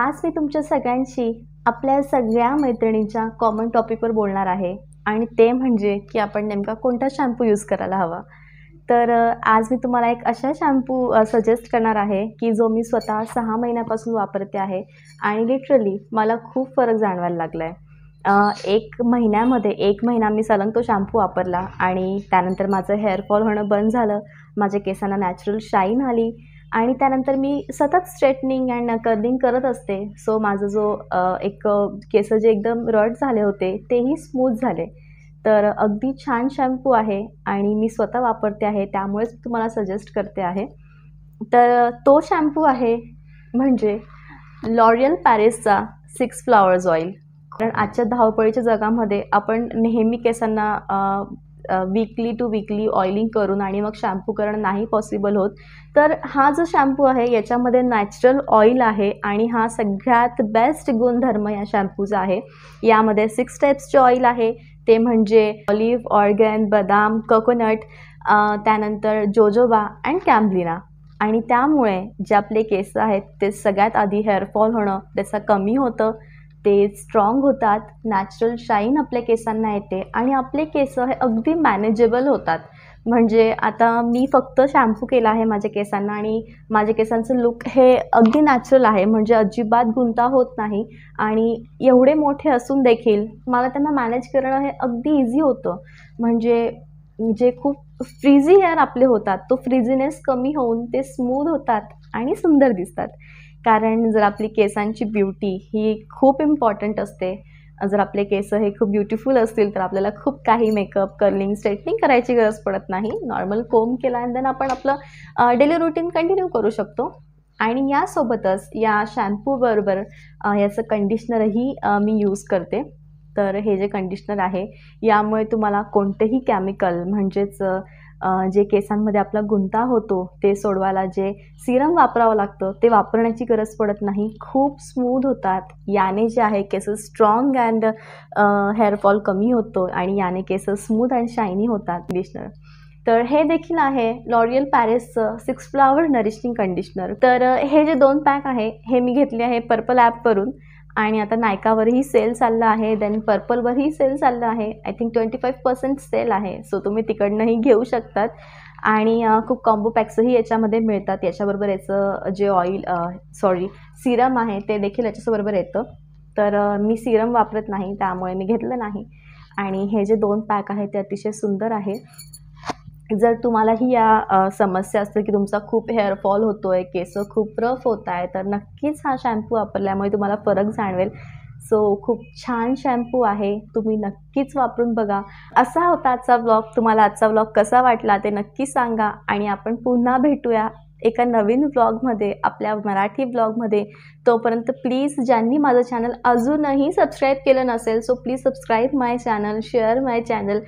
आज मी तुमच्या सगळ्यांशी आपल्या सगळ्या मैत्रिणींच्या कॉमन टॉपिकवर बोलणार आहे आणि ते म्हणजे की आपण नेमका कोणता शॅम्पू यूज करायला हवा तर आज मी तुम्हाला एक अशा शॅम्पू सजेस्ट करणार आहे की जो मी स्वतः सहा महिन्यापासून वापरते आहे आणि लिटरली मला खूप फरक जाणवायला लागला आहे एक महिन्यामध्ये एक महिना मी सलंग तो शॅम्पू वापरला आणि त्यानंतर माझं हेअरफॉल होणं बंद झालं माझ्या केसांना नॅचरल शाईन आली आणि त्यानंतर मी सतत स्ट्रेटनिंग अँड कर्लिंग करत असते सो माझं जो एक केस जे एकदम रड झाले होते तेही स्मूथ झाले तर अगदी छान शॅम्पू आहे आणि मी स्वतः वापरते आहे त्यामुळेच तुम्हाला सजेस्ट करते आहे तर तो शॅम्पू आहे म्हणजे लॉरियल पॅरिसचा सिक्स फ्लावर्स ऑइल कारण आजच्या धावपळीच्या जगामध्ये आपण नेहमी केसांना वीकली टू वीकली ऑइलिंग करून आणि मग शॅम्पू करणं नाही पॉसिबल होत तर हा जो शॅम्पू आहे याच्यामध्ये नॅचरल ऑइल आहे आणि हा सगळ्यात बेस्ट गुणधर्म या शॅम्पूचा आहे यामध्ये सिक्स टाईप्सचे ऑइल आहे ते म्हणजे ऑलिव्ह ऑर्गन बदाम कोकोनट त्यानंतर जोजोबा अँड कॅम्ब्लिना आणि त्यामुळे जे आपले केस आहेत ते सगळ्यात आधी हेअरफॉल होणं त्याचं कमी होतं ते स्ट्रॉंग होतात नॅचरल शाईन आपल्या केसांना येते आणि आपले केस हे अगदी मॅनेजेबल होतात म्हणजे आता मी फक्त शॅम्पू केला आहे माझ्या केसांना आणि माझ्या केसांचं लुक हे अगदी नॅचरल आहे म्हणजे अजिबात गुंता होत नाही आणि एवढे मोठे असून देखील मला त्यांना मॅनेज करणं हे अगदी इझी होतं म्हणजे जे खूप फ्रीझी हेअर आपले होतात तो फ्रीझीनेस कमी होऊन ते स्मूद होतात आणि सुंदर दिसतात कारण जर आपली केसांची ब्युटी ही खूप इम्पॉर्टंट असते जर आपले केस हे खूप ब्युटिफुल असतील तर आपल्याला खूप काही मेकअप कर्लिंग स्ट्रेटनिंग करायची गरज पडत नाही नॉर्मल कोम केला अँड देन आपण आपलं डेली रुटीन कंटिन्यू करू शकतो आणि यासोबतच या शॅम्पूबरोबर याचं कंडिशनरही मी यूज करते तर हे जे कंडिशनर आहे यामुळे तुम्हाला कोणतेही केमिकल म्हणजेच जे केसांमध्ये आपला गुंता होतो ते सोडवायला जे सिरम वापरावं लागतं ते वापरण्याची गरज पडत नाही खूप स्मूथ होतात याने जे आहे केस स्ट्रॉंग अँड हेअरफॉल कमी होतो आणि याने केस स्मूथ अँड शायनी होतात कंडिशनर तर हे देखील आहे लॉरियल पॅरिसचं सिक्स फ्लावर नरिशिंग कंडिशनर तर हे जे दोन पॅक आहे हे मी घेतले आहे पर्पल ॲपवरून आणि आता नायकावरही सेल चाललं आहे देन पर्पलवरही सेल चाललं आहे I think twenty five percent sale आहे सो तुम्ही तिकडनंही घेऊ शकतात आणि खूप कॉम्बो पॅक्सही याच्यामध्ये मिळतात याच्याबरोबर याचं जे ऑइल सॉरी सिरम आहे ते देखील याच्याबरोबर येतं तर मी सिरम वापरत नाही त्यामुळे मी घेतलं नाही आणि हे जे दोन पॅक आहे ते अतिशय सुंदर आहे जर ही या समस्या असतील की तुमचा खूप हेअरफॉल होतो आहे केस खूप रफ होत आहे तर नक्कीच हा शॅम्पू वापरल्यामुळे तुम्हाला फरक जाणवेल सो खूप छान शॅम्पू आहे तुम्ही नक्कीच वापरून बघा असा होता आजचा ब्लॉग तुम्हाला आजचा ब्लॉग कसा वाटला ते नक्की सांगा आणि आपण पुन्हा भेटूया एका नवीन ब्लॉगमध्ये आपल्या मराठी ब्लॉगमध्ये तोपर्यंत प्लीज ज्यांनी माझं चॅनल अजूनही सबस्क्राईब केलं नसेल so please subscribe my channel share my channel